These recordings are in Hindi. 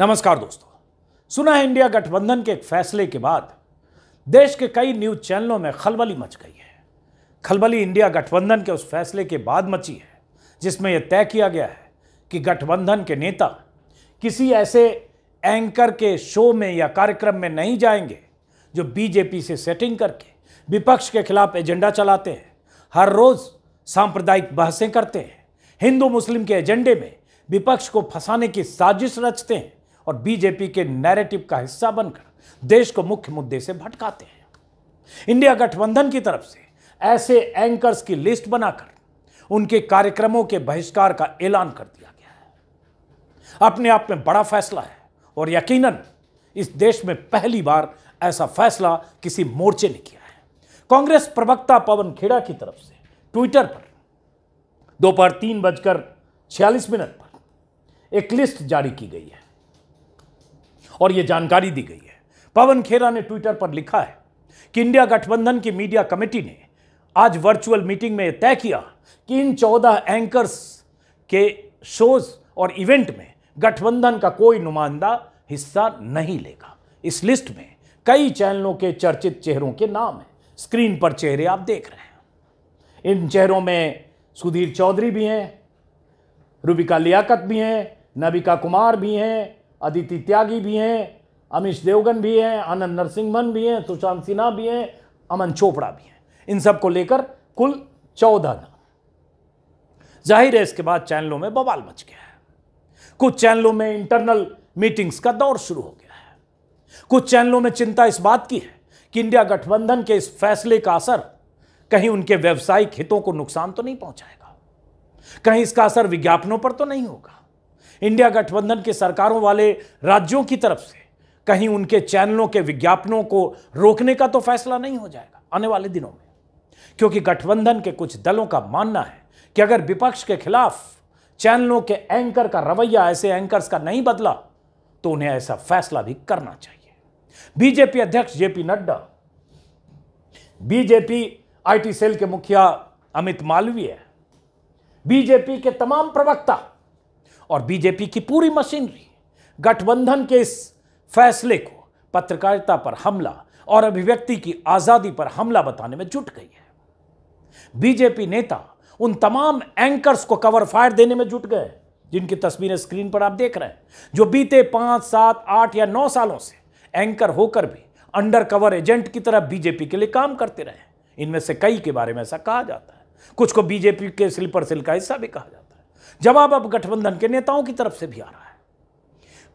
नमस्कार दोस्तों सुना है इंडिया गठबंधन के एक फैसले के बाद देश के कई न्यूज चैनलों में खलबली मच गई है खलबली इंडिया गठबंधन के उस फैसले के बाद मची है जिसमें यह तय किया गया है कि गठबंधन के नेता किसी ऐसे एंकर के शो में या कार्यक्रम में नहीं जाएंगे जो बीजेपी से सेटिंग करके विपक्ष के खिलाफ एजेंडा चलाते हैं हर रोज़ सांप्रदायिक बहसें करते हैं हिंदू मुस्लिम के एजेंडे में विपक्ष को फंसाने की साजिश रचते हैं और बीजेपी के नैरेटिव का हिस्सा बनकर देश को मुख्य मुद्दे से भटकाते हैं इंडिया गठबंधन की तरफ से ऐसे एंकर्स की लिस्ट बनाकर उनके कार्यक्रमों के बहिष्कार का ऐलान कर दिया गया है अपने आप में बड़ा फैसला है और यकीनन इस देश में पहली बार ऐसा फैसला किसी मोर्चे ने किया है कांग्रेस प्रवक्ता पवन खेड़ा की तरफ से ट्विटर पर दोपहर तीन बजकर छियालीस मिनट पर एक लिस्ट जारी की गई है और यह जानकारी दी गई है पवन खेरा ने ट्विटर पर लिखा है कि इंडिया गठबंधन की मीडिया कमेटी ने आज वर्चुअल मीटिंग में तय किया कि इन चौदह एंकर्स के शोज और इवेंट में गठबंधन का कोई नुमाइंदा हिस्सा नहीं लेगा इस लिस्ट में कई चैनलों के चर्चित चेहरों के नाम हैं स्क्रीन पर चेहरे आप देख रहे हैं इन चेहरों में सुधीर चौधरी भी हैं रूबिका लियाकत भी हैं नबिका कुमार भी हैं अदिति त्यागी भी हैं अमीश देवगन भी हैं आनंद नरसिंहमन भी हैं सुशांत सिन्हा भी हैं अमन चोपड़ा भी हैं इन सब को लेकर कुल चौदह नाम जाहिर है इसके बाद चैनलों में बवाल मच गया है कुछ चैनलों में इंटरनल मीटिंग्स का दौर शुरू हो गया है कुछ चैनलों में चिंता इस बात की है कि इंडिया गठबंधन के इस फैसले का असर कहीं उनके व्यवसायिक हितों को नुकसान तो नहीं पहुंचाएगा कहीं इसका असर विज्ञापनों पर तो नहीं होगा इंडिया गठबंधन की सरकारों वाले राज्यों की तरफ से कहीं उनके चैनलों के विज्ञापनों को रोकने का तो फैसला नहीं हो जाएगा आने वाले दिनों में क्योंकि गठबंधन के कुछ दलों का मानना है कि अगर विपक्ष के खिलाफ चैनलों के एंकर का रवैया ऐसे एंकर्स का नहीं बदला तो उन्हें ऐसा फैसला भी करना चाहिए बीजेपी अध्यक्ष JP Nadda BJP IT cell के मुखिया अमित मालवीय बीजेपी के तमाम प्रवक्ता और बीजेपी की पूरी मशीनरी गठबंधन के इस फैसले को पत्रकारिता पर हमला और अभिव्यक्ति की आज़ादी पर हमला बताने में जुट गई है बीजेपी नेता उन तमाम एंकर्स को कवर फायर देने में जुट गए जिनकी तस्वीरें स्क्रीन पर आप देख रहे हैं जो बीते पांच सात आठ या नौ सालों से एंकर होकर भी अंडर कवर एजेंट की तरह बीजेपी के लिए काम करते रहे इनमें से कई के बारे में ऐसा कहा जाता है कुछ को बीजेपी के स्लीपर सेल का हिस्सा भी कहा जाता है जवाब अब गठबंधन के नेताओं की तरफ से भी आ रहा है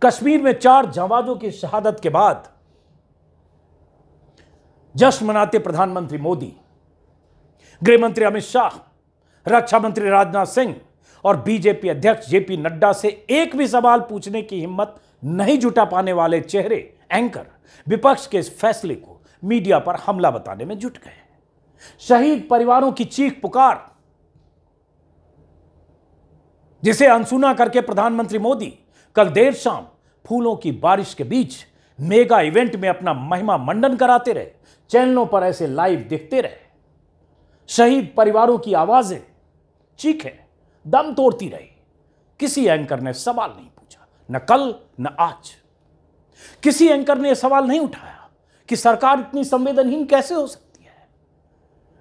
कश्मीर में चार जवाजों की शहादत के बाद जश्न मनाते प्रधानमंत्री मोदी गृहमंत्री अमित शाह रक्षा मंत्री राजनाथ सिंह और बीजेपी अध्यक्ष जेपी नड्डा से एक भी सवाल पूछने की हिम्मत नहीं जुटा पाने वाले चेहरे एंकर विपक्ष के इस फैसले को मीडिया पर हमला बताने में जुट गए शहीद परिवारों की चीख पुकार जिसे अनसुना करके प्रधानमंत्री मोदी कल देर शाम फूलों की बारिश के बीच मेगा इवेंट में अपना महिमा मंडन कराते रहे चैनलों पर ऐसे लाइव देखते रहे शहीद परिवारों की आवाजें चीखे दम तोड़ती रही किसी एंकर ने सवाल नहीं पूछा न कल न आज किसी एंकर ने सवाल नहीं उठाया कि सरकार इतनी संवेदनहीन कैसे हो सकती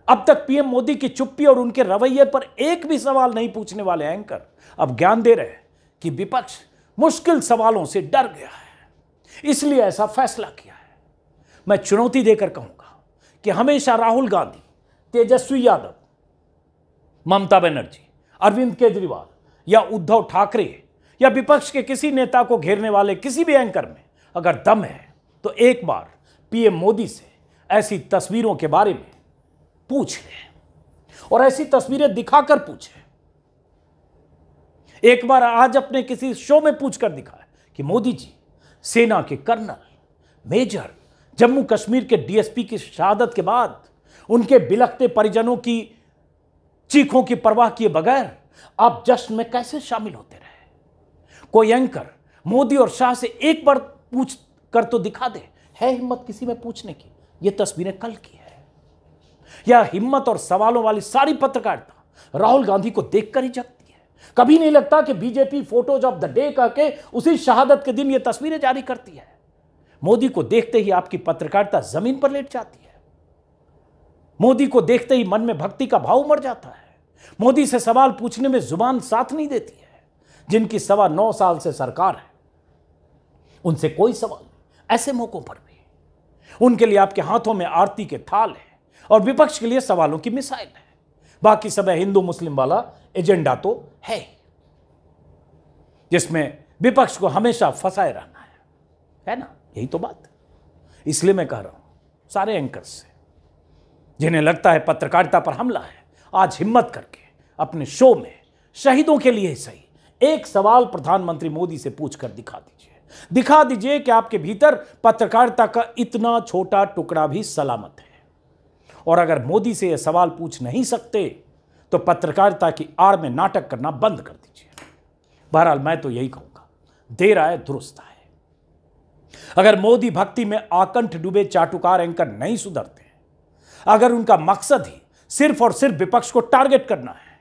अब तक पीएम मोदी की चुप्पी और उनके रवैये पर एक भी सवाल नहीं पूछने वाले एंकर अब ज्ञान दे रहे हैं कि विपक्ष मुश्किल सवालों से डर गया है इसलिए ऐसा फैसला किया है मैं चुनौती देकर कहूंगा कि हमेशा राहुल गांधी तेजस्वी यादव ममता बनर्जी अरविंद केजरीवाल या उद्धव ठाकरे या विपक्ष के किसी नेता को घेरने वाले किसी भी एंकर में अगर दम है तो एक बार पीएम मोदी से ऐसी तस्वीरों के बारे में पूछ ले और ऐसी तस्वीरें दिखाकर पूछे एक बार आज अपने किसी शो में पूछकर दिखा कि मोदी जी सेना के कर्नल मेजर जम्मू कश्मीर के डीएसपी की शहादत के बाद उनके बिलखते परिजनों की चीखों की परवाह किए बगैर आप जश्न में कैसे शामिल होते रहे कोई एंकर मोदी और शाह से एक बार पूछ कर तो दिखा दे है हिम्मत किसी में पूछने की ये तस्वीरें कल की है यह हिम्मत और सवालों वाली सारी पत्रकारिता राहुल गांधी को देखकर ही जगती है कभी नहीं लगता कि BJP photos of the day करके उसी शहादत के दिन ये तस्वीरें जारी करती है मोदी को देखते ही आपकी पत्रकारिता जमीन पर लेट जाती है मोदी को देखते ही मन में भक्ति का भाव मर जाता है मोदी से सवाल पूछने में जुबान साथ नहीं देती है जिनकी सवा नौ साल से सरकार है उनसे कोई सवाल नहीं ऐसे मौकों पर भी उनके लिए आपके हाथों में आरती के थाल है और विपक्ष के लिए सवालों की मिसाइल है बाकी सब है हिंदू मुस्लिम वाला एजेंडा तो है जिसमें विपक्ष को हमेशा फंसाए रहना है है ना यही तो बात इसलिए मैं कह रहा हूं सारे एंकर से जिन्हें लगता है पत्रकारिता पर हमला है आज हिम्मत करके अपने शो में शहीदों के लिए सही एक सवाल प्रधानमंत्री मोदी से पूछकर दिखा दीजिए दिखा दीजिए कि आपके भीतर पत्रकारिता का इतना छोटा टुकड़ा भी सलामत है और अगर मोदी से यह सवाल पूछ नहीं सकते तो पत्रकारिता की आड़ में नाटक करना बंद कर दीजिए बहरहाल मैं तो यही कहूंगा देर आए दुरुस्त आए अगर मोदी भक्ति में आकंठ डूबे चाटुकार एंकर नहीं सुधरते अगर उनका मकसद ही सिर्फ और सिर्फ विपक्ष को टारगेट करना है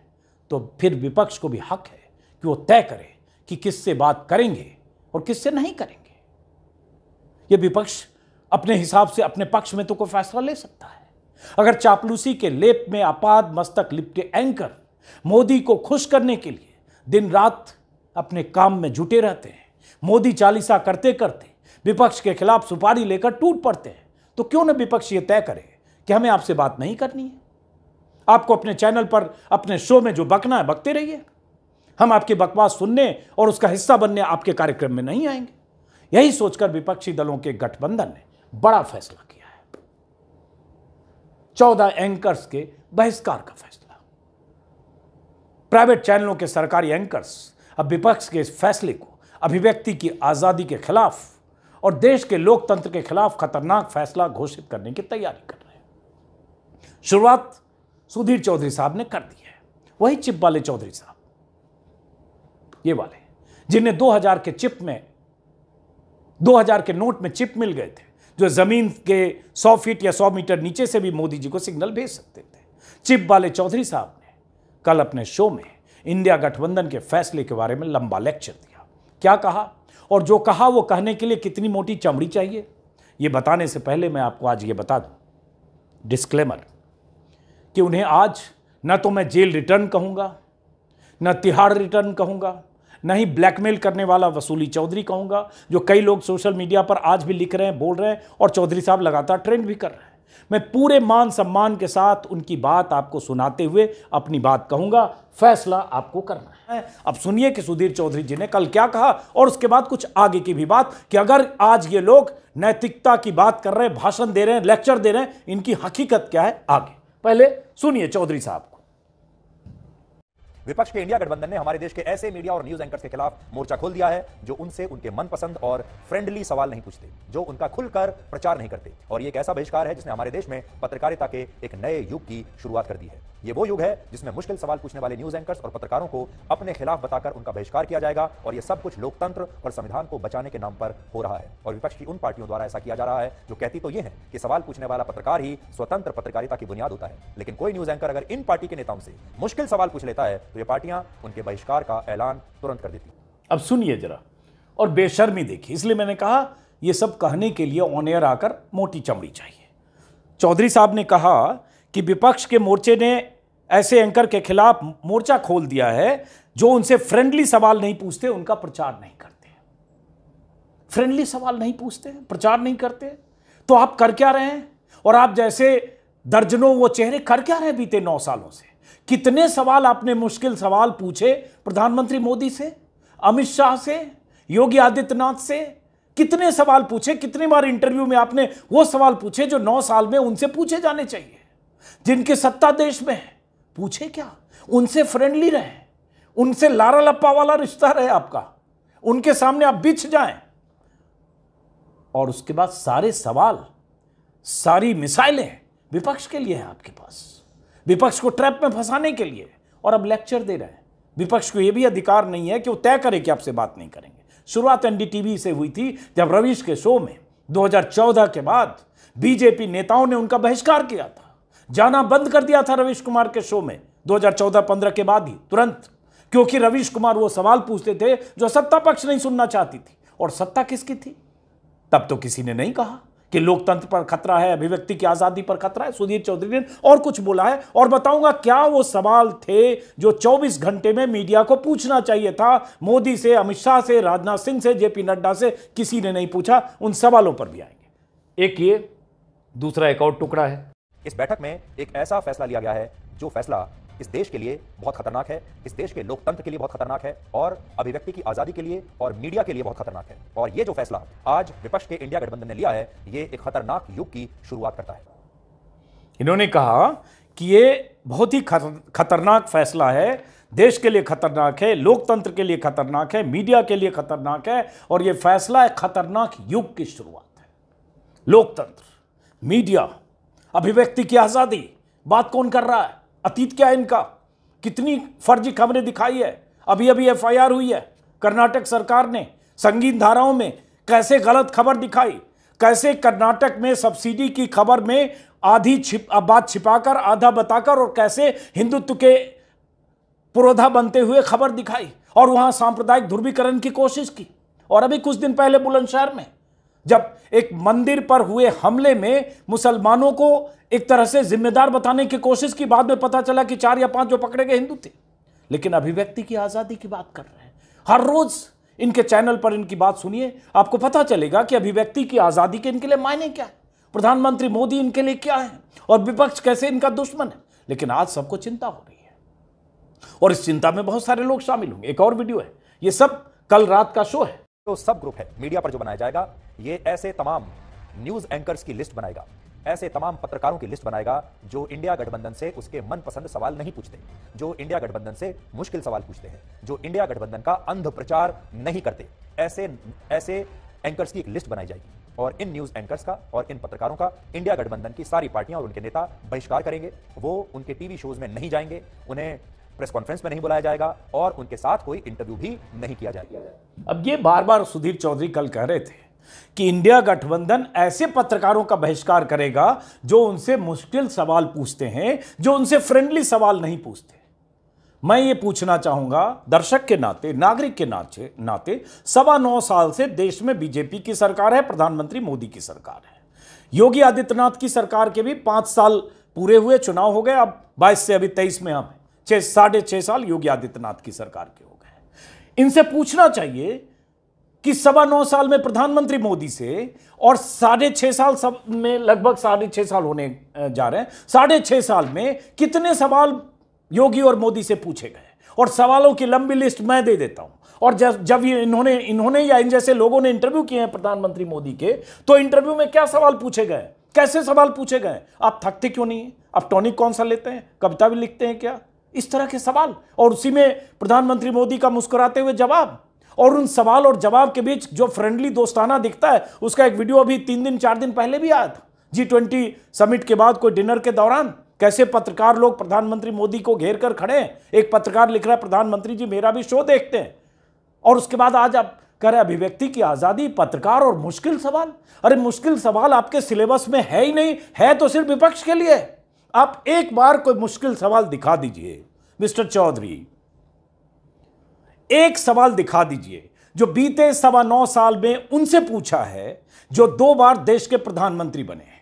तो फिर विपक्ष को भी हक है कि वो तय करे कि किससे बात करेंगे और किससे नहीं करेंगे यह विपक्ष अपने हिसाब से अपने पक्ष में तो कोई फैसला ले सकता है अगर चापलूसी के लेप में आपाद मस्तक लिपटे एंकर मोदी को खुश करने के लिए दिन रात अपने काम में जुटे रहते हैं मोदी चालीसा करते करते विपक्ष के खिलाफ सुपारी लेकर टूट पड़ते हैं तो क्यों ना विपक्ष ये तय करे कि हमें आपसे बात नहीं करनी है आपको अपने चैनल पर अपने शो में जो बकना है बकते रहिए हम आपकी बकवास सुनने और उसका हिस्सा बनने आपके कार्यक्रम में नहीं आएंगे यही सोचकर विपक्षी दलों के गठबंधन ने बड़ा फैसला किया चौदह एंकर्स के बहिष्कार का फैसला प्राइवेट चैनलों के सरकारी एंकर्स अब विपक्ष के इस फैसले को अभिव्यक्ति की आज़ादी के खिलाफ और देश के लोकतंत्र के खिलाफ खतरनाक फैसला घोषित करने की तैयारी कर रहे हैं शुरुआत सुधीर चौधरी साहब ने कर दी है वही चिप वाले चौधरी साहब ये वाले जिन्हें 2000 के चिप में 2000 के नोट में चिप मिल गए थे जो ज़मीन के 100 फीट या 100 मीटर नीचे से भी मोदी जी को सिग्नल भेज सकते थे चिप वाले चौधरी साहब ने कल अपने शो में इंडिया गठबंधन के फैसले के बारे में लंबा लेक्चर दिया क्या कहा और जो कहा वो कहने के लिए कितनी मोटी चमड़ी चाहिए ये बताने से पहले मैं आपको आज ये बता दूं डिस्क्लेमर कि उन्हें आज न तो मैं जेल रिटर्न कहूँगा न तिहाड़ रिटर्न कहूँगा ना ही ब्लैकमेल करने वाला वसूली चौधरी कहूंगा जो कई लोग सोशल मीडिया पर आज भी लिख रहे हैं बोल रहे हैं और चौधरी साहब लगातार ट्रेंड भी कर रहे हैं मैं पूरे मान सम्मान के साथ उनकी बात आपको सुनाते हुए अपनी बात कहूंगा फैसला आपको करना है अब सुनिए कि सुधीर चौधरी जी ने कल क्या कहा और उसके बाद कुछ आगे की भी बात कि अगर आज ये लोग नैतिकता की बात कर रहे हैं भाषण दे रहे हैं लेक्चर दे रहे हैं इनकी हकीकत क्या है आगे पहले सुनिए चौधरी साहब विपक्ष के इंडिया गठबंधन ने हमारे देश के ऐसे मीडिया और न्यूज एंकर के खिलाफ मोर्चा खोल दिया है जो उनसे उनके मनपसंद और फ्रेंडली सवाल नहीं पूछते जो उनका खुलकर प्रचार नहीं करते और ये एक ऐसा बहिष्कार है जिसने हमारे देश में पत्रकारिता के एक नए युग की शुरुआत कर दी है ये वो युग है जिसमें मुश्किल सवाल पूछने वाले न्यूज एंकर्स और पत्रकारों को अपने खिलाफ बताकर उनका बहिष्कार किया जाएगा और ये सब कुछ लोकतंत्र और संविधान को बचाने के नाम पर हो रहा है और विपक्ष की उन पार्टियों द्वारा ऐसा किया जा रहा है जो कहती तो ये है कि सवाल पूछने वाला पत्रकार ही स्वतंत्र पत्रकारिता की बुनियाद होता है लेकिन कोई न्यूज एंकर अगर इन पार्टी के नेताओं से मुश्किल सवाल पूछ लेता है तो ये पार्टियां उनके बहिष्कार का ऐलान तुरंत कर देती अब सुनिए जरा और बेशर्मी देखिए इसलिए मैंने कहा यह सब कहने के लिए ऑन एयर आकर मोटी चमड़ी चाहिए चौधरी साहब ने कहा कि विपक्ष के मोर्चे ने ऐसे एंकर के खिलाफ मोर्चा खोल दिया है जो उनसे फ्रेंडली सवाल नहीं पूछते उनका प्रचार नहीं करते फ्रेंडली सवाल नहीं पूछते प्रचार नहीं करते तो आप कर क्या रहे हैं और आप जैसे दर्जनों वो चेहरे कर क्या रहे बीते नौ सालों से कितने सवाल आपने मुश्किल सवाल पूछे प्रधानमंत्री मोदी से अमित शाह से योगी आदित्यनाथ से कितने सवाल पूछे कितने बार इंटरव्यू में आपने वो सवाल पूछे जो नौ साल में उनसे पूछे जाने चाहिए जिनके सत्ता देश में है पूछे क्या उनसे फ्रेंडली रहे उनसे लारा लप्पा वाला रिश्ता रहे आपका उनके सामने आप बिछ जाएं और उसके बाद सारे सवाल सारी मिसाइलें विपक्ष के लिए हैं आपके पास विपक्ष को ट्रैप में फंसाने के लिए और अब लेक्चर दे रहे हैं विपक्ष को यह भी अधिकार नहीं है कि वो तय करे कि आपसे बात नहीं करेंगे शुरुआत एनडीटीवी से हुई थी जब रवीश के शो में 2014 के बाद बीजेपी नेताओं ने उनका बहिष्कार किया था जाना बंद कर दिया था रवीश कुमार के शो में 2014-15 के बाद ही तुरंत क्योंकि रवीश कुमार वो सवाल पूछते थे जो सत्ता पक्ष नहीं सुनना चाहती थी और सत्ता किसकी थी तब तो किसी ने नहीं कहा कि लोकतंत्र पर खतरा है अभिव्यक्ति की आज़ादी पर खतरा है सुधीर चौधरी ने और कुछ बोला है और बताऊंगा क्या वो सवाल थे जो 24 घंटे में मीडिया को पूछना चाहिए था मोदी से अमित शाह से राजनाथ सिंह से जेपी नड्डा से किसी ने नहीं पूछा उन सवालों पर भी आएंगे एक ये दूसरा एक और टुकड़ा है इस बैठक में एक ऐसा फैसला लिया गया है जो फैसला इस देश के लिए बहुत खतरनाक है इस देश के लोकतंत्र के लिए बहुत खतरनाक है और अभिव्यक्ति की आजादी के लिए और मीडिया के लिए बहुत खतरनाक है और ये जो फैसला आज विपक्ष के इंडिया गठबंधन ने लिया है ये एक खतरनाक युग की शुरुआत करता है इन्होंने कहा कि ये बहुत ही खतरनाक फैसला है देश के लिए खतरनाक है लोकतंत्र के लिए खतरनाक है मीडिया के लिए खतरनाक है और यह फैसला एक खतरनाक युग की शुरुआत है लोकतंत्र मीडिया अभिव्यक्ति की आज़ादी बात कौन कर रहा है अतीत क्या है इनका कितनी फर्जी खबरें दिखाई है अभी अभी एफआईआर हुई है कर्नाटक सरकार ने संगीन धाराओं में कैसे गलत खबर दिखाई कैसे कर्नाटक में सब्सिडी की खबर में आधी छिप बात छिपाकर आधा बताकर और कैसे हिंदुत्व के पुरोधा बनते हुए खबर दिखाई और वहां सांप्रदायिक ध्रुवीकरण की कोशिश की और अभी कुछ दिन पहले बुलंदशहर में जब एक मंदिर पर हुए हमले में मुसलमानों को एक तरह से जिम्मेदार बताने की कोशिश की बाद में पता चला कि चार या पांच जो पकड़े गए हिंदू थे लेकिन अभिव्यक्ति की आज़ादी की बात कर रहे हैं हर रोज़ इनके चैनल पर इनकी बात सुनिए आपको पता चलेगा कि अभिव्यक्ति की आज़ादी के इनके लिए मायने क्या है प्रधानमंत्री मोदी इनके लिए क्या है और विपक्ष कैसे इनका दुश्मन है लेकिन आज सबको चिंता हो रही है और इस चिंता में बहुत सारे लोग शामिल होंगे एक और वीडियो है ये सब कल रात का शो है जो तो सब ग्रुप है मीडिया पर जो बनाया जाएगा ये ऐसे तमाम न्यूज एंकर्स की लिस्ट बनाएगा ऐसे तमाम पत्रकारों की लिस्ट बनाएगा जो इंडिया गठबंधन से उसके मनपसंद सवाल नहीं पूछते जो इंडिया गठबंधन से मुश्किल सवाल पूछते हैं जो इंडिया गठबंधन का अंध प्रचार नहीं करते ऐसे ऐसे एंकर्स की एक लिस्ट बनाई जाएगी और इन न्यूज एंकर्स का और इन पत्रकारों का इंडिया गठबंधन की सारी पार्टियां और उनके नेता बहिष्कार करेंगे वो उनके टीवी शोज में नहीं जाएंगे उन्हें प्रेस कॉन्फ्रेंस में नहीं बुलाया जाएगा और उनके साथ कोई इंटरव्यू भी नहीं किया जाएगा अब ये बार बार सुधीर चौधरी कल कह रहे थे कि इंडिया गठबंधन ऐसे पत्रकारों का बहिष्कार करेगा जो उनसे मुश्किल सवाल पूछते हैं जो उनसे फ्रेंडली सवाल नहीं पूछते मैं ये पूछना चाहूंगा दर्शक के नाते नागरिक के नाते नाते सवा नौ साल से देश में बीजेपी की सरकार है प्रधानमंत्री मोदी की सरकार है योगी आदित्यनाथ की सरकार के भी पांच साल पूरे हुए चुनाव हो गए अब बाईस से अभी तेईस में हम हैं छह साढ़े छः साल योगी आदित्यनाथ की सरकार के हो गए इनसे पूछना चाहिए कि सवा नौ साल में प्रधानमंत्री मोदी से और साढ़े छह साल सब में लगभग साढ़े छह साल होने जा रहे हैं साढ़े छह साल में कितने सवाल योगी और मोदी से पूछे गए और सवालों की लंबी लिस्ट मैं दे देता हूं और जब जब ये इन्होंने इन्होंने या इन जैसे लोगों ने इंटरव्यू किए हैं प्रधानमंत्री मोदी के तो इंटरव्यू में क्या सवाल पूछे गए कैसे सवाल पूछे गए आप थकते क्यों नहीं आप टॉनिक कौन सा लेते हैं कविता भी लिखते हैं क्या इस तरह के सवाल और उसी में प्रधानमंत्री मोदी का मुस्कुराते हुए जवाब और उन सवाल और जवाब के बीच जो फ्रेंडली दोस्ताना दिखता है उसका एक वीडियो अभी तीन दिन चार दिन पहले भी आया था जी ट्वेंटी समिट के बाद कोई डिनर के दौरान कैसे पत्रकार लोग प्रधानमंत्री मोदी को घेर कर खड़े हैं एक पत्रकार लिख रहा है प्रधानमंत्री जी मेरा भी शो देखते हैं और उसके बाद आज आप कह रहे अभिव्यक्ति की आज़ादी पत्रकार और मुश्किल सवाल अरे मुश्किल सवाल आपके सिलेबस में है ही नहीं है तो सिर्फ विपक्ष के लिए आप एक बार कोई मुश्किल सवाल दिखा दीजिए मिस्टर चौधरी एक सवाल दिखा दीजिए जो बीते सवा नौ साल में उनसे पूछा है जो दो बार देश के प्रधानमंत्री बने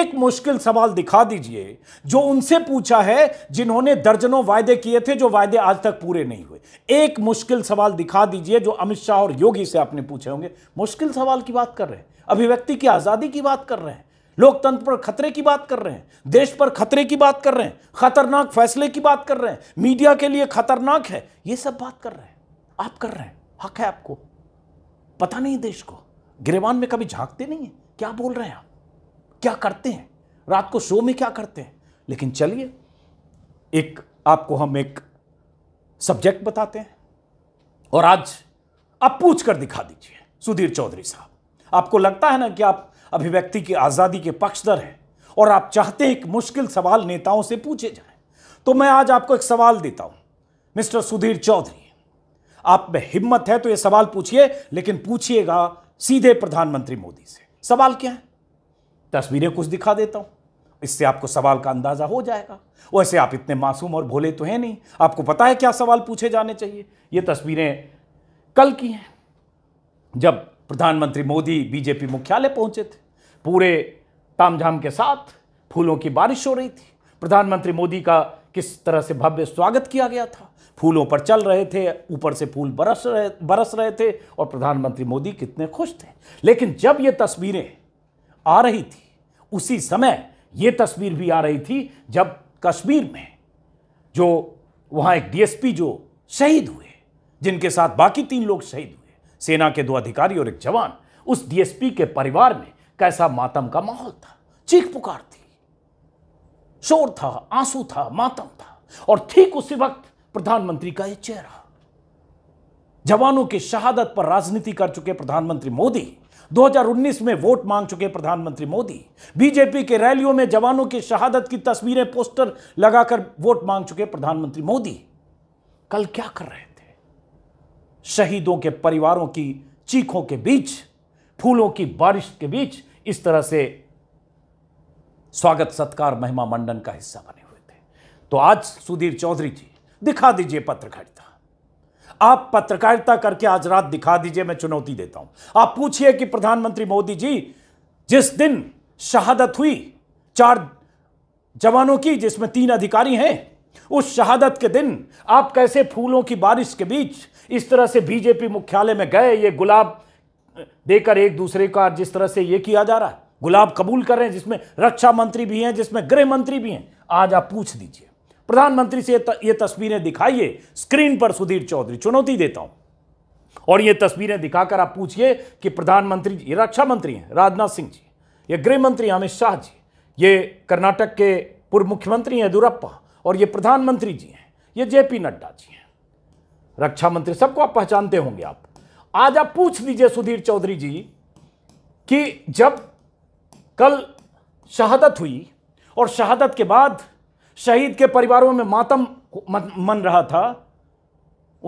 एक मुश्किल सवाल दिखा दीजिए जो उनसे पूछा है जिन्होंने दर्जनों वायदे किए थे जो वायदे आज तक पूरे नहीं हुए एक मुश्किल सवाल दिखा दीजिए जो अमित शाह और योगी से आपने पूछे होंगे मुश्किल सवाल की बात कर रहे हैं अभिव्यक्ति की आज़ादी की बात कर रहे हैं लोकतंत्र पर खतरे की बात कर रहे हैं देश पर खतरे की बात कर रहे हैं खतरनाक फैसले की बात कर रहे हैं मीडिया के लिए खतरनाक है ये सब बात कर रहे हैं आप कर रहे हैं हक है आपको पता नहीं देश को गिरवान में कभी झांकते नहीं है क्या बोल रहे हैं आप क्या करते हैं रात को शो में क्या करते हैं लेकिन चलिए एक आपको हम एक सब्जेक्ट बताते हैं और आज आप पूछ कर दिखा दीजिए सुधीर चौधरी साहब आपको लगता है ना कि आप अभिव्यक्ति की आज़ादी के पक्षधर हैं और आप चाहते हैं एक मुश्किल सवाल नेताओं से पूछे जाए तो मैं आज आपको एक सवाल देता हूं मिस्टर सुधीर चौधरी आप में हिम्मत है तो यह सवाल पूछिए लेकिन पूछिएगा सीधे प्रधानमंत्री मोदी से सवाल क्या है तस्वीरें कुछ दिखा देता हूं इससे आपको सवाल का अंदाजा हो जाएगा वैसे आप इतने मासूम और भोले तो हैं नहीं आपको पता है क्या सवाल पूछे जाने चाहिए ये तस्वीरें कल की हैं जब प्रधानमंत्री मोदी बीजेपी मुख्यालय पहुंचे थे पूरे तामझाम के साथ फूलों की बारिश हो रही थी प्रधानमंत्री मोदी का किस तरह से भव्य स्वागत किया गया था फूलों पर चल रहे थे ऊपर से फूल बरस रहे बरस रहे थे और प्रधानमंत्री मोदी कितने खुश थे लेकिन जब ये तस्वीरें आ रही थी उसी समय ये तस्वीर भी आ रही थी जब कश्मीर में जो वहाँ एक डीएसपी जो शहीद हुए जिनके साथ बाकी तीन लोग शहीद हुए सेना के दो अधिकारी और एक जवान उस डीएसपी के परिवार में कैसा मातम का माहौल था चीख पुकार थी शोर था आंसू था मातम था और ठीक उसी वक्त प्रधानमंत्री का यह चेहरा जवानों की शहादत पर राजनीति कर चुके प्रधानमंत्री मोदी 2019 में वोट मांग चुके प्रधानमंत्री मोदी बीजेपी के रैलियों में जवानों की शहादत की तस्वीरें पोस्टर लगाकर वोट मांग चुके प्रधानमंत्री मोदी कल क्या कर रहे थे शहीदों के परिवारों की चीखों के बीच फूलों की बारिश के बीच इस तरह से स्वागत सत्कार महिमा मंडन का हिस्सा बने हुए थे तो आज सुधीर चौधरी जी दिखा दीजिए पत्रकारिता आप पत्रकारिता करके आज रात दिखा दीजिए मैं चुनौती देता हूं आप पूछिए कि प्रधानमंत्री मोदी जी जिस दिन शहादत हुई चार जवानों की जिसमें तीन अधिकारी हैं उस शहादत के दिन आप कैसे फूलों की बारिश के बीच इस तरह से बीजेपी मुख्यालय में गए ये गुलाब देकर एक दूसरे का जिस तरह से ये किया जा रहा है गुलाब कबूल कर रहे हैं जिसमें रक्षा मंत्री भी हैं जिसमें गृह मंत्री भी हैं आज आप पूछ दीजिए प्रधानमंत्री से ये तस्वीरें दिखाइए स्क्रीन पर सुधीर चौधरी चुनौती देता हूं और ये तस्वीरें दिखाकर आप पूछिए कि प्रधानमंत्री ये रक्षा मंत्री हैं राजनाथ सिंह जी ये गृह मंत्री अमित शाह जी ये कर्नाटक के पूर्व मुख्यमंत्री हैं दुरप्पा और ये प्रधानमंत्री जी हैं ये जेपी नड्डा जी हैं रक्षा मंत्री सबको आप पहचानते होंगे आप आज आप पूछ लीजिए सुधीर चौधरी जी कि जब कल शहादत हुई और शहादत के बाद शहीद के परिवारों में मातम मन रहा था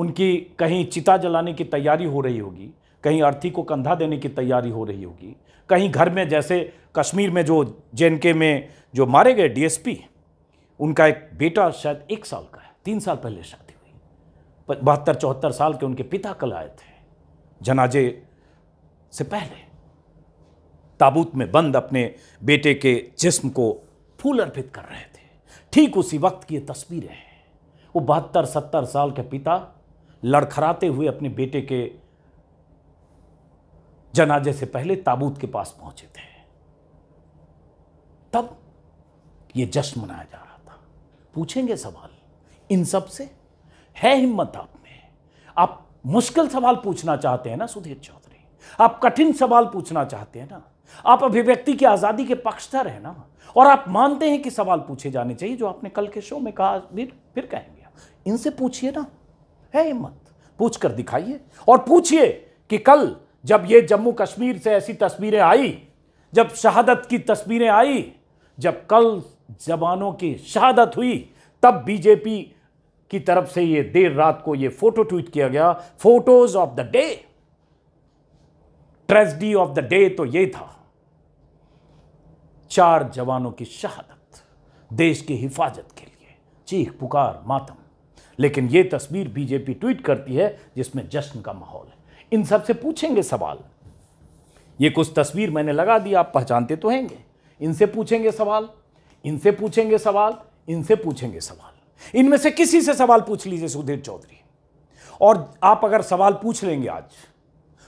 उनकी कहीं चिता जलाने की तैयारी हो रही होगी कहीं अर्थी को कंधा देने की तैयारी हो रही होगी कहीं घर में जैसे कश्मीर में जो जे में जो मारे गए डीएसपी उनका एक बेटा शायद एक साल का है तीन साल पहले शादी हुई बहत्तर चौहत्तर साल के उनके पिता कल आए थे जनाजे से पहले ताबूत में बंद अपने बेटे के जिस्म को फूल अर्पित कर रहे थे ठीक उसी वक्त की ये तस्वीरें हैं वो बहत्तर सत्तर साल के पिता लड़खड़ाते हुए अपने बेटे के जनाजे से पहले ताबूत के पास पहुंचे थे तब ये जश्न मनाया जा रहा था पूछेंगे सवाल इन सब से है हिम्मत आप में आप मुश्किल सवाल पूछना चाहते हैं ना सुधीर चौधरी आप कठिन सवाल पूछना चाहते हैं ना आप अभिव्यक्ति की आज़ादी के पक्षधर हैं ना और आप मानते हैं कि सवाल पूछे जाने चाहिए जो आपने कल के शो में कहा फिर फिर कहेंगे इनसे पूछिए ना है हिम्मत पूछ कर दिखाइए और पूछिए कि कल जब ये जम्मू कश्मीर से ऐसी तस्वीरें आई जब शहादत की तस्वीरें आई जब कल जवानों की शहादत हुई तब बीजेपी की तरफ से ये देर रात को ये फोटो ट्वीट किया गया photos of the day tragedy of the day तो ये था चार जवानों की शहादत देश की हिफाजत के लिए चीख पुकार मातम लेकिन ये तस्वीर बीजेपी ट्वीट करती है जिसमें जश्न का माहौल है इन सब से पूछेंगे सवाल ये कुछ तस्वीर मैंने लगा दी आप पहचानते तो हैंगे इनसे पूछेंगे सवाल इनसे पूछेंगे सवाल इनसे पूछेंगे सवाल इनमें से किसी से सवाल पूछ लीजिए सुधीर चौधरी और आप अगर सवाल पूछ लेंगे आज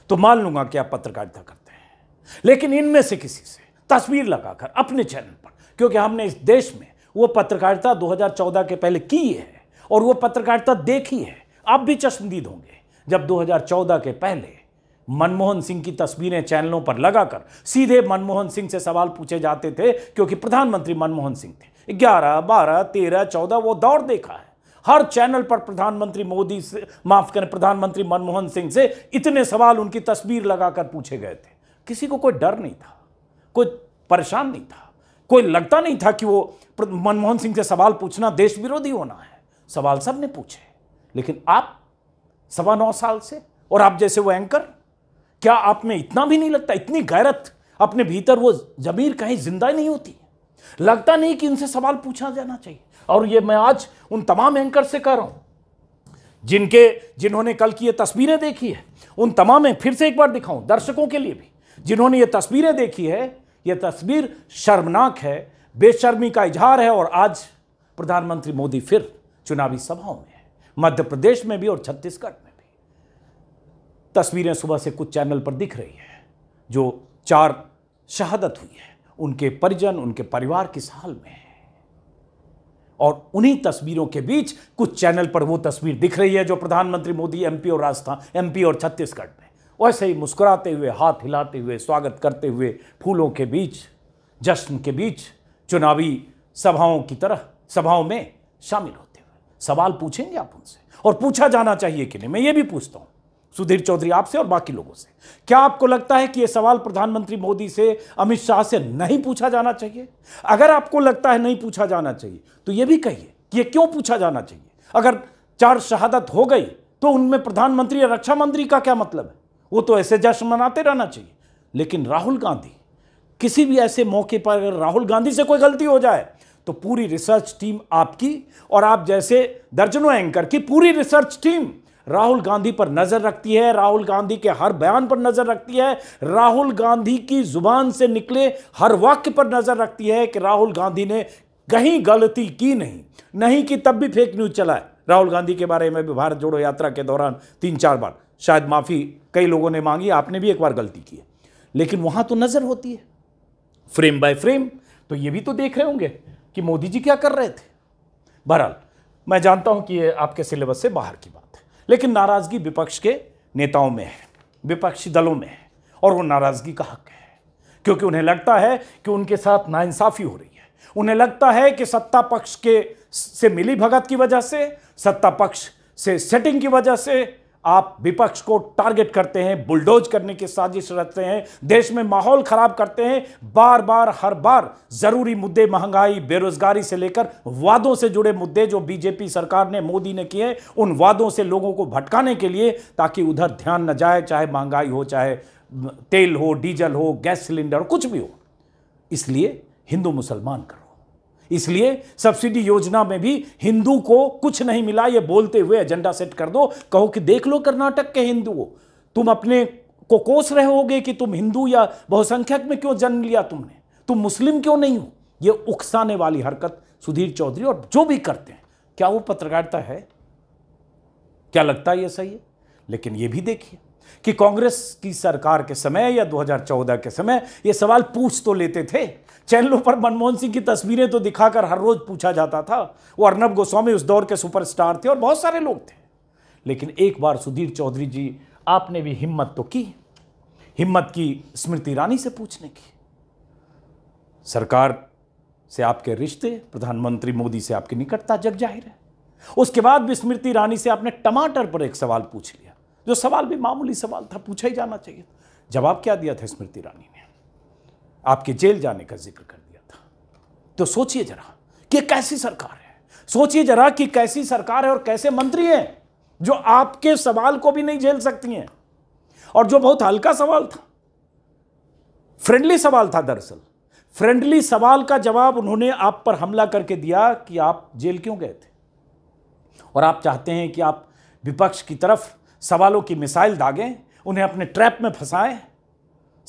तो मान लूंगा कि आप पत्रकारिता करते हैं लेकिन इनमें से किसी से तस्वीर लगाकर अपने चैनल पर क्योंकि हमने इस देश में वो पत्रकारिता 2014 के पहले की है और वो पत्रकारिता देखी है आप भी चश्मदीद होंगे जब 2014 के पहले मनमोहन सिंह की तस्वीरें चैनलों पर लगाकर सीधे मनमोहन सिंह से सवाल पूछे जाते थे क्योंकि प्रधानमंत्री मनमोहन सिंह थे ग्यारह बारह तेरह चौदह वो दौर देखा है हर चैनल पर प्रधानमंत्री मोदी से माफ करें प्रधानमंत्री मनमोहन सिंह से इतने सवाल उनकी तस्वीर लगाकर पूछे गए थे किसी को कोई डर नहीं था कोई परेशान नहीं था कोई लगता नहीं था कि वो मनमोहन सिंह से सवाल पूछना देश विरोधी होना है सवाल सब ने पूछे लेकिन आप सवा नौ साल से और आप जैसे वो एंकर क्या आप में इतना भी नहीं लगता इतनी गैरत अपने भीतर वो जमीर कहीं जिंदा नहीं होती लगता नहीं कि इनसे सवाल पूछा जाना चाहिए और ये मैं आज उन तमाम एंकर से कह रहा हूं जिनके जिन्होंने कल की ये तस्वीरें देखी है उन तमाम में फिर से एक बार दिखाऊं दर्शकों के लिए भी जिन्होंने ये तस्वीरें देखी है ये तस्वीर शर्मनाक है बेशर्मी का इजहार है और आज प्रधानमंत्री मोदी फिर चुनावी सभाओं में है मध्य प्रदेश में भी और छत्तीसगढ़ में भी तस्वीरें सुबह से कुछ चैनल पर दिख रही है जो चार शहादत हुई है उनके परिजन उनके परिवार किस हाल में है और उन्हीं तस्वीरों के बीच कुछ चैनल पर वो तस्वीर दिख रही है जो प्रधानमंत्री मोदी एमपी और राजस्थान एमपी और छत्तीसगढ़ में वैसे ही मुस्कुराते हुए हाथ हिलाते हुए स्वागत करते हुए फूलों के बीच जश्न के बीच चुनावी सभाओं की तरह सभाओं में शामिल होते हुए सवाल पूछेंगे आप उनसे और पूछा जाना चाहिए कि नहीं मैं ये भी पूछता हूँ सुधीर चौधरी आपसे और बाकी लोगों से क्या आपको लगता है कि यह सवाल प्रधानमंत्री मोदी से अमित शाह से नहीं पूछा जाना चाहिए अगर आपको लगता है नहीं पूछा जाना चाहिए तो यह भी कहिए कि यह क्यों पूछा जाना चाहिए अगर चार शहादत हो गई तो उनमें प्रधानमंत्री या रक्षा मंत्री का क्या मतलब है वो तो ऐसे जश्न मनाते रहना चाहिए लेकिन राहुल गांधी किसी भी ऐसे मौके पर अगर राहुल गांधी से कोई गलती हो जाए तो पूरी रिसर्च टीम आपकी और आप जैसे दर्जनों एंकर की पूरी रिसर्च टीम राहुल गांधी पर नज़र रखती है राहुल गांधी के हर बयान पर नज़र रखती है राहुल गांधी की ज़ुबान से निकले हर वाक्य पर नज़र रखती है कि राहुल गांधी ने कहीं गलती की नहीं नहीं कि तब भी फेक न्यूज़ चला है राहुल गांधी के बारे में भी भारत जोड़ो यात्रा के दौरान तीन चार बार शायद माफ़ी कई लोगों ने मांगी आपने भी एक बार गलती की है लेकिन वहां तो नज़र होती है फ्रेम बाय फ्रेम तो ये भी तो देख रहे होंगे कि मोदी जी क्या कर रहे थे बहरहाल मैं जानता हूं कि ये आपके सिलेबस से बाहर की बात लेकिन नाराज़गी विपक्ष के नेताओं में है विपक्षी दलों में है और वो नाराज़गी का हक है क्योंकि उन्हें लगता है कि उनके साथ नाइंसाफ़ी हो रही है उन्हें लगता है कि सत्ता पक्ष के से मिली भगत की वजह से सत्ता पक्ष से सेटिंग की वजह से आप विपक्ष को टारगेट करते हैं बुलडोज करने की साजिश रचते हैं देश में माहौल खराब करते हैं बार बार हर बार जरूरी मुद्दे महंगाई बेरोजगारी से लेकर वादों से जुड़े मुद्दे जो बीजेपी सरकार ने मोदी ने किए उन वादों से लोगों को भटकाने के लिए ताकि उधर ध्यान न जाए चाहे महंगाई हो चाहे तेल हो डीजल हो गैस सिलेंडर कुछ भी हो इसलिए हिंदू मुसलमान करो इसलिए सब्सिडी योजना में भी हिंदू को कुछ नहीं मिला ये बोलते हुए एजेंडा सेट कर दो कहो कि देख लो कर्नाटक के हिंदुओं तुम अपने को कोस रहे होगे कि तुम हिंदू या बहुसंख्यक में क्यों जन्म लिया तुमने तुम मुस्लिम क्यों नहीं हो ये उकसाने वाली हरकत सुधीर चौधरी और जो भी करते हैं क्या वो पत्रकारिता है क्या लगता है ये सही है लेकिन ये भी देखिए कि कांग्रेस की सरकार के समय या 2014 के समय ये सवाल पूछ तो लेते थे चैनलों पर मनमोहन सिंह की तस्वीरें तो दिखाकर हर रोज पूछा जाता था वो अर्नब गोस्वामी उस दौर के सुपरस्टार थे और बहुत सारे लोग थे लेकिन एक बार सुधीर चौधरी जी आपने भी हिम्मत तो की हिम्मत की स्मृति ईरानी से पूछने की सरकार से आपके रिश्ते प्रधानमंत्री मोदी से आपकी निकटता जग जाहिर है उसके बाद भी स्मृति ईरानी से आपने टमाटर पर एक सवाल पूछ लिया जो सवाल भी मामूली सवाल था पूछा ही जाना चाहिए जवाब क्या दिया था स्मृति ईरानी ने आपके जेल जाने का जिक्र कर दिया था तो सोचिए जरा कि कैसी सरकार है सोचिए जरा कि कैसी सरकार है और कैसे मंत्री हैं जो आपके सवाल को भी नहीं झेल सकती हैं और जो बहुत हल्का सवाल था फ्रेंडली सवाल था दरअसल फ्रेंडली सवाल का जवाब उन्होंने आप पर हमला करके दिया कि आप जेल क्यों गए थे और आप चाहते हैं कि आप विपक्ष की तरफ सवालों की मिसाइल दागें उन्हें अपने ट्रैप में फंसाएं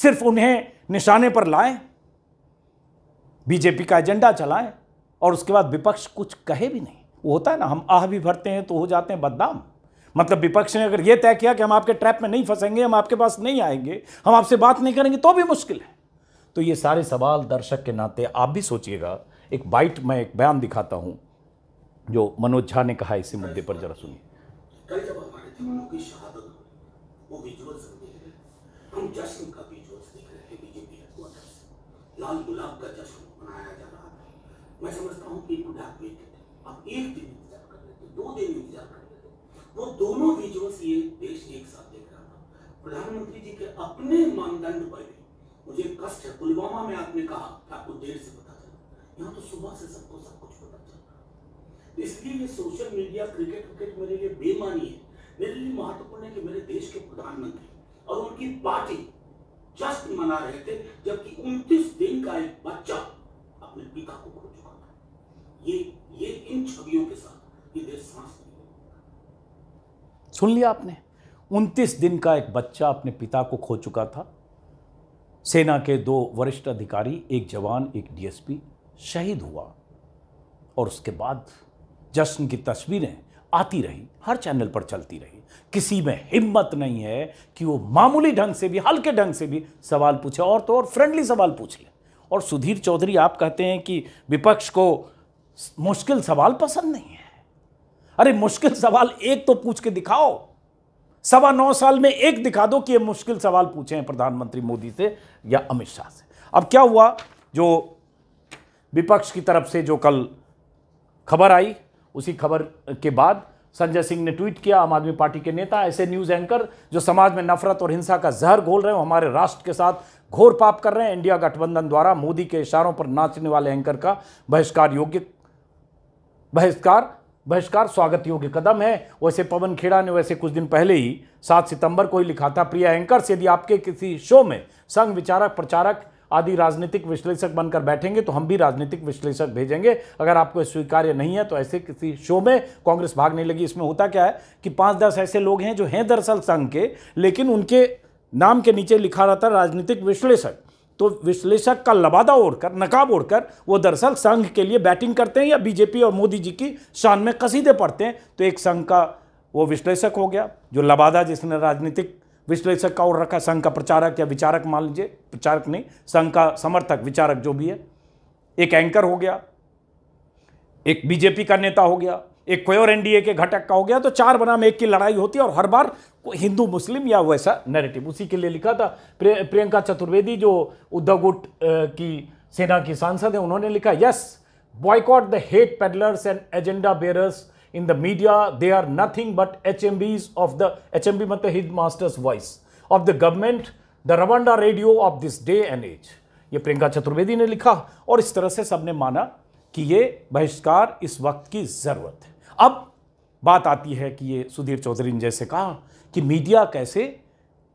सिर्फ उन्हें निशाने पर लाएं बीजेपी का एजेंडा चलाएं और उसके बाद विपक्ष कुछ कहे भी नहीं वो होता है ना हम आह भी भरते हैं तो हो जाते हैं बदनाम मतलब विपक्ष ने अगर ये तय किया कि हम आपके ट्रैप में नहीं फंसेंगे हम आपके पास नहीं आएंगे हम आपसे बात नहीं करेंगे तो भी मुश्किल है तो ये सारे सवाल दर्शक के नाते आप भी सोचिएगा एक बाइट मैं एक बयान दिखाता हूं जो मनोज झा ने कहा इसी मुद्दे पर जरा सुनिए कल जब हमारे जवानों की शहादत वो विजुअल हम जश्न का भी लाल गुलाब का जश्न मनाया जा रहा है मैं समझता हूँ कि बुढ़ापे अब एक दिन इंतजार कर लेते दो दिन इंतजार कर लेते वो दोनों विजोस से देश एक साथ देख रहा था प्रधानमंत्री जी के अपने मानदंड पर मुझे कष्ट है पुलवामा में आपने कहा कि आपको देर से पता चला यहाँ तो सुबह से सबको सब कुछ पता चल रहा इसलिए ये सोशल मीडिया क्रिकेट विकेट मेरे लिए बेमानी है मेरे लिए महत्वपूर्ण है कि मेरे देश के प्रधानमंत्री और उनकी पार्टी जश्न मना रहे थे जबकि 29 दिन का एक बच्चा अपने पिता को खो चुका था ये ये इन छवियों के साथ ये देश सांस सुन लिया आपने 29 दिन का एक बच्चा अपने पिता को खो चुका था सेना के दो वरिष्ठ अधिकारी एक जवान एक डीएसपी शहीद हुआ और उसके बाद जश्न की तस्वीरें आती रही हर चैनल पर चलती रही किसी में हिम्मत नहीं है कि वो मामूली ढंग से भी हल्के ढंग से भी सवाल पूछे और तो और फ्रेंडली सवाल पूछ ले और सुधीर चौधरी आप कहते हैं कि विपक्ष को मुश्किल सवाल पसंद नहीं है अरे मुश्किल सवाल एक तो पूछ के दिखाओ सवा नौ साल में एक दिखा दो कि ये मुश्किल सवाल पूछे हैं प्रधानमंत्री मोदी से या अमित शाह से अब क्या हुआ जो विपक्ष की तरफ से जो कल खबर आई उसी खबर के बाद संजय सिंह ने ट्वीट किया आम आदमी पार्टी के नेता ऐसे न्यूज़ एंकर जो समाज में नफरत और हिंसा का जहर घोल रहे हो हमारे राष्ट्र के साथ घोर पाप कर रहे हैं इंडिया गठबंधन द्वारा मोदी के इशारों पर नाचने वाले एंकर का बहिष्कार योग्य बहिष्कार बहिष्कार स्वागत योग्य कदम है वैसे पवन खेड़ा ने वैसे कुछ दिन पहले ही सात सितंबर को ही लिखा था प्रिया एंकर यदि आपके किसी शो में संघ विचारक प्रचारक आदि राजनीतिक विश्लेषक बनकर बैठेंगे तो हम भी राजनीतिक विश्लेषक भेजेंगे अगर आपको स्वीकार्य नहीं है तो ऐसे किसी शो में कांग्रेस भागने लगी इसमें होता क्या है कि पाँच दस ऐसे लोग हैं जो हैं दरअसल संघ के लेकिन उनके नाम के नीचे लिखा रहता राजनीतिक विश्लेषक तो विश्लेषक का लबादा ओढ़कर नकाब ओढ़कर वो दरअसल संघ के लिए बैटिंग करते हैं या बीजेपी और मोदी जी की शान में कसीदे पड़ते हैं तो एक संघ का वो विश्लेषक हो गया जो लबादा जिसने राजनीतिक विश्लेषक और रखा संघ का प्रचारक या विचारक मान लीजिए प्रचारक नहीं संघ का समर्थक विचारक जो भी है एक एंकर हो गया एक बीजेपी का नेता हो गया एक कोई और एनडीए के घटक का हो गया तो चार बनाम एक की लड़ाई होती है और हर बार हिंदू मुस्लिम या वैसा नैरेटिव उसी के लिए लिखा था प्रियंका चतुर्वेदी जो उद्धव गुट की सेना की सांसद है उन्होंने लिखा yes boycott the hate peddlers and agenda bearers in the media they are nothing but H M Vs of the H M V मतलब his master's voice of the government the Rwanda radio of this day and as ये प्रियंका चतुर्वेदी ने लिखा और इस तरह से सबने माना कि ये बहिष्कार इस वक्त की जरूरत है अब बात आती है कि ये सुधीर चौधरी ने जैसे कहा कि मीडिया कैसे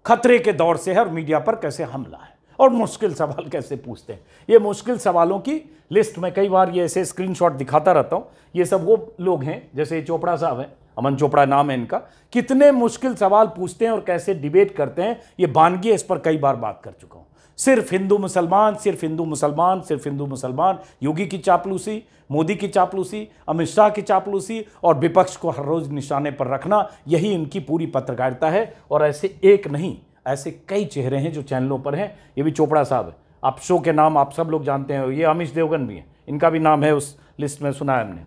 खतरे के दौर से है और मीडिया पर कैसे हमला है और मुश्किल सवाल कैसे पूछते हैं ये मुश्किल सवालों की लिस्ट में कई बार ये ऐसे स्क्रीनशॉट दिखाता रहता हूँ ये सब वो लोग हैं जैसे चोपड़ा साहब हैं अमन चोपड़ा नाम है इनका कितने मुश्किल सवाल पूछते हैं और कैसे डिबेट करते हैं ये बानगी इस पर कई बार बात कर चुका हूँ सिर्फ हिंदू मुसलमान सिर्फ हिंदू मुसलमान सिर्फ हिंदू मुसलमान योगी की चापलूसी मोदी की चापलूसी अमित शाह की चापलूसी और विपक्ष को हर रोज़ निशाने पर रखना यही इनकी पूरी पत्रकारिता है और ऐसे एक नहीं ऐसे कई चेहरे हैं जो चैनलों पर हैं ये भी चोपड़ा साहब आप शो के नाम आप सब लोग जानते हैं ये अमिश देवगन भी हैं इनका भी नाम है उस लिस्ट में सुना है हमने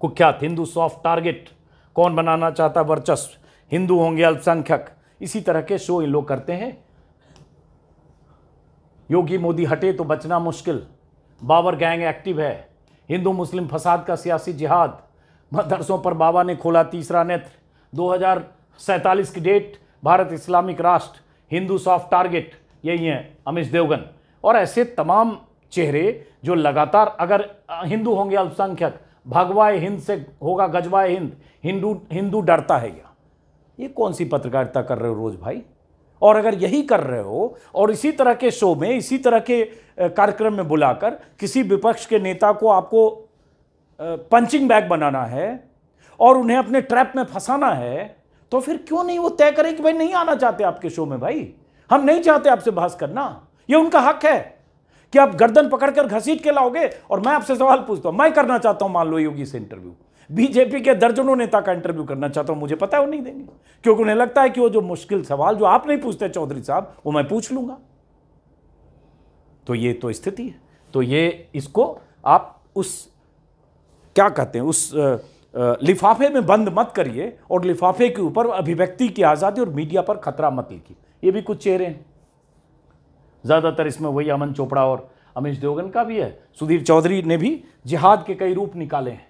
कुख्यात हिंदू सॉफ्ट टारगेट कौन बनाना चाहता वर्चस्व हिंदू होंगे अल्पसंख्यक इसी तरह के शो इन लोग करते हैं योगी मोदी हटे तो बचना मुश्किल बाबर गैंग एक्टिव है हिंदू मुस्लिम फसाद का सियासी जिहाद मदरसों पर बाबा ने खोला तीसरा नेत्र दो की डेट भारत इस्लामिक राष्ट्र हिंदू सॉफ्ट टारगेट यही हैं अमिश देवगन और ऐसे तमाम चेहरे जो लगातार अगर हिंदू होंगे अल्पसंख्यक भगवाए हिंद से होगा गजवाए हिंद हिंदू हिंदू डरता है क्या ये कौन सी पत्रकारिता कर रहे हो रोज़ भाई और अगर यही कर रहे हो और इसी तरह के शो में इसी तरह के कार्यक्रम में बुलाकर किसी विपक्ष के नेता को आपको पंचिंग बैग बनाना है और उन्हें अपने ट्रैप में फंसाना है तो फिर क्यों नहीं वो तय करें कि भाई नहीं आना चाहते आपके शो में भाई हम नहीं चाहते आपसे बहस करना ये उनका हक है कि आप गर्दन पकड़कर घसीट के लाओगे और मैं आपसे सवाल पूछता हूं मैं करना चाहता हूं मान लो योगी से इंटरव्यू बीजेपी के दर्जनों नेता का इंटरव्यू करना चाहता हूं मुझे पता है वो नहीं देंगे क्योंकि उन्हें लगता है कि वो जो मुश्किल सवाल जो आप नहीं पूछते चौधरी साहब वो मैं पूछ लूंगा तो ये तो स्थिति है तो ये इसको आप उस क्या कहते हैं उस लिफाफे में बंद मत करिए और लिफाफे के ऊपर अभिव्यक्ति की आज़ादी और मीडिया पर खतरा मत लिखिए ये भी कुछ चेहरे हैं ज़्यादातर इसमें वही अमन चोपड़ा और अमेश देवगन का भी है सुधीर चौधरी ने भी जिहाद के कई रूप निकाले हैं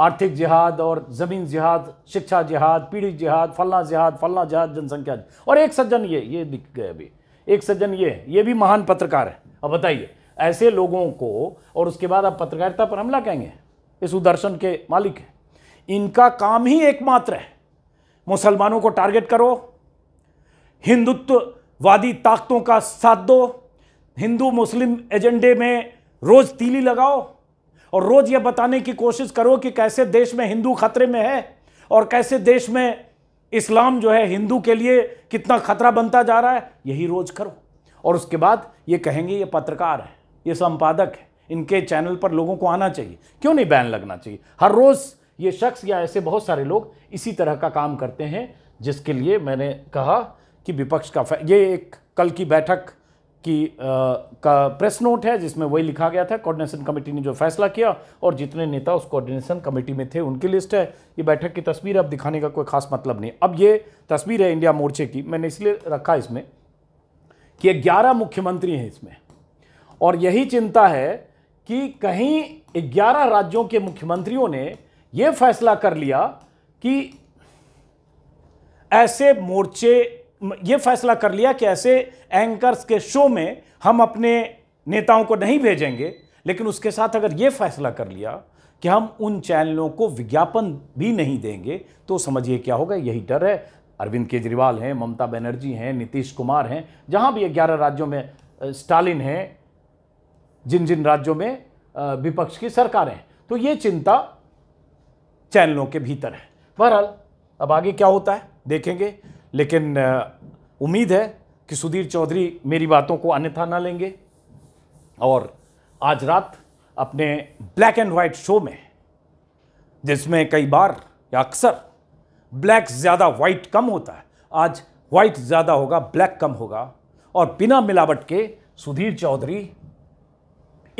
आर्थिक जिहाद और ज़मीन जिहाद शिक्षा जिहाद पीड़ित जिहाद फलना जिहाद फलना जिहाद जनसंख्या और एक सज्जन ये ये दिख गए अभी एक सज्जन ये ये भी महान पत्रकार है अब बताइए ऐसे लोगों को और उसके बाद आप पत्रकारिता पर हमला कहेंगे इस उदर्शन के मालिक हैं इनका काम ही एकमात्र है मुसलमानों को टारगेट करो हिंदुत्ववादी ताकतों का साथ दो हिंदू मुस्लिम एजेंडे में रोज़ तीली लगाओ और रोज़ यह बताने की कोशिश करो कि कैसे देश में हिंदू खतरे में है और कैसे देश में इस्लाम जो है हिंदू के लिए कितना खतरा बनता जा रहा है यही रोज़ करो और उसके बाद ये कहेंगे ये पत्रकार है ये संपादक है इनके चैनल पर लोगों को आना चाहिए क्यों नहीं बैन लगना चाहिए हर रोज़ ये शख्स या ऐसे बहुत सारे लोग इसी तरह का काम करते हैं जिसके लिए मैंने कहा कि विपक्ष का ये एक कल की बैठक की आ, का प्रेस नोट है जिसमें वही लिखा गया था कोऑर्डिनेशन कमेटी ने जो फैसला किया और जितने नेता उस कोऑर्डिनेशन कमेटी में थे उनकी लिस्ट है ये बैठक की तस्वीर अब दिखाने का कोई खास मतलब नहीं अब ये तस्वीर है इंडिया मोर्चे की मैंने इसलिए रखा इसमें कि ग्यारह मुख्यमंत्री हैं इसमें और यही चिंता है कि कहीं ग्यारह राज्यों के मुख्यमंत्रियों ने यह फैसला कर लिया कि ऐसे मोर्चे ये फैसला कर लिया कि ऐसे एंकर्स के शो में हम अपने नेताओं को नहीं भेजेंगे लेकिन उसके साथ अगर ये फैसला कर लिया कि हम उन चैनलों को विज्ञापन भी नहीं देंगे तो समझिए क्या होगा यही डर है अरविंद केजरीवाल हैं ममता बनर्जी हैं नीतीश कुमार हैं जहां भी ग्यारह राज्यों में स्टालिन हैं जिन जिन राज्यों में विपक्ष की सरकारें हैं तो ये चिंता चैनलों के भीतर है बहरहाल अब आगे क्या होता है देखेंगे लेकिन उम्मीद है कि सुधीर चौधरी मेरी बातों को अन्यथा ना लेंगे और आज रात अपने ब्लैक एंड वाइट शो में जिसमें कई बार या अक्सर ब्लैक ज़्यादा वाइट कम होता है आज वाइट ज़्यादा होगा ब्लैक कम होगा और बिना मिलावट के सुधीर चौधरी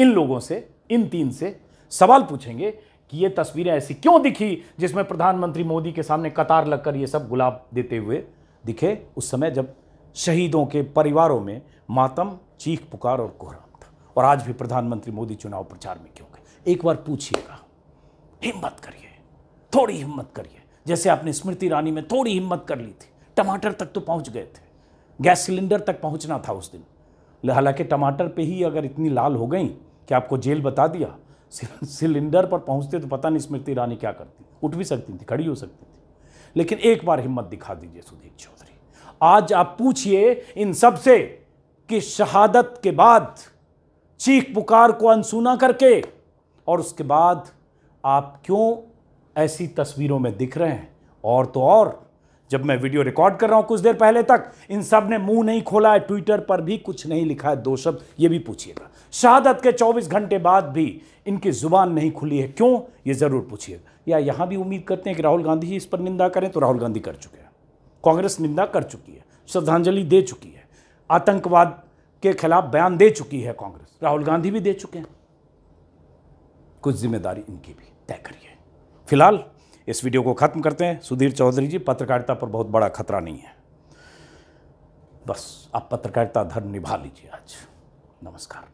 इन लोगों से इन तीन से सवाल पूछेंगे कि ये तस्वीरें ऐसी क्यों दिखी जिसमें प्रधानमंत्री मोदी के सामने कतार लगकर ये सब गुलाब देते हुए दिखे उस समय जब शहीदों के परिवारों में मातम चीख पुकार और कोहराम था और आज भी प्रधानमंत्री मोदी चुनाव प्रचार में क्यों गए एक बार पूछिएगा हिम्मत करिए थोड़ी हिम्मत करिए जैसे आपने स्मृति ईरानी में थोड़ी हिम्मत कर ली थी टमाटर तक तो पहुंच गए थे गैस सिलेंडर तक पहुंचना था उस दिन हालांकि टमाटर पे ही अगर इतनी लाल हो गई कि आपको जेल बता दिया सिलेंडर पर पहुंचते तो पता नहीं स्मृति ईरानी क्या करती उठ भी सकती थी खड़ी हो सकती थी लेकिन एक बार हिम्मत दिखा दीजिए सुधीर चौधरी आज आप पूछिए इन सब से कि शहादत के बाद चीख पुकार को अनसुना करके और उसके बाद आप क्यों ऐसी तस्वीरों में दिख रहे हैं और तो और जब मैं वीडियो रिकॉर्ड कर रहा हूं कुछ देर पहले तक इन सब ने मुंह नहीं खोला है ट्विटर पर भी कुछ नहीं लिखा है दो शब्द ये भी पूछिएगा शहादत के 24 घंटे बाद भी इनकी ज़ुबान नहीं खुली है क्यों ये ज़रूर पूछिएगा या यहां भी उम्मीद करते हैं कि राहुल गांधी ही इस पर निंदा करें तो राहुल गांधी कर चुके हैं कांग्रेस निंदा कर चुकी है श्रद्धांजलि दे चुकी है आतंकवाद के खिलाफ बयान दे चुकी है कांग्रेस राहुल गांधी भी दे चुके हैं कुछ जिम्मेदारी इनकी भी तय करिए फिलहाल इस वीडियो को ख़त्म करते हैं सुधीर चौधरी जी पत्रकारिता पर बहुत बड़ा खतरा नहीं है बस आप पत्रकारिता धर्म निभा लीजिए आज नमस्कार